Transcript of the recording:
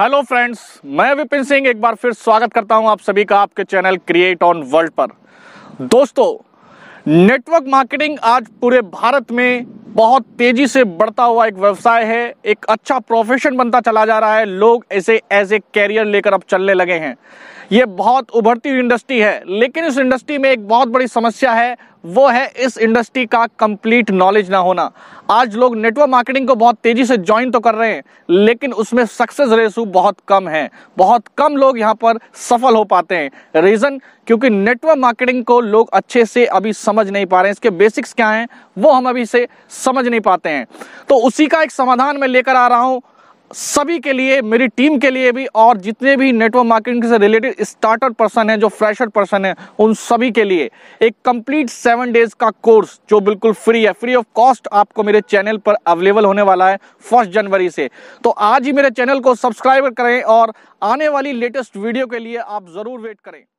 hello friends मैं विपिन सिंह एक बार फिर स्वागत करता हूं आप सभी का आपके चैनल क्रिएट ऑन वर्ल्ड पर दोस्तों नेटवर्क मार्केटिंग आज पूरे भारत में बहुत तेजी से बढ़ता हुआ एक व्यवसाय है एक अच्छा प्रोफेशन बनता चला जा रहा है लोग इसे एज ए कैरियर लेकर अब चलने लगे हैं ये बहुत उभरती हुई इंडस्ट्री है लेकिन इस इंडस्ट्री में एक बहुत बड़ी समस्या है वो है इस इंडस्ट्री का कंप्लीट नॉलेज ना होना आज लोग नेटवर्क मार्केटिंग को बहुत तेजी से ज्वाइन तो कर रहे हैं लेकिन उसमें सक्सेस रेसू बहुत कम है बहुत कम लोग यहाँ पर सफल हो पाते हैं रीज़न क्योंकि नेटवर्क मार्केटिंग को लोग अच्छे से अभी समझ नहीं पा रहे हैं इसके बेसिक्स क्या हैं वो हम अभी से समझ नहीं पाते हैं तो उसी का एक समाधान मैं लेकर आ रहा हूँ सभी के लिए मेरी टीम के लिए भी और जितने भी नेटवर्क मार्केटिंग से रिलेटेड स्टार्टर पर्सन है जो फ्रेशर पर्सन है उन सभी के लिए एक कंप्लीट सेवन डेज का कोर्स जो बिल्कुल फ्री है फ्री ऑफ कॉस्ट आपको मेरे चैनल पर अवेलेबल होने वाला है फर्स्ट जनवरी से तो आज ही मेरे चैनल को सब्सक्राइब करें और आने वाली लेटेस्ट वीडियो के लिए आप ज़रूर वेट करें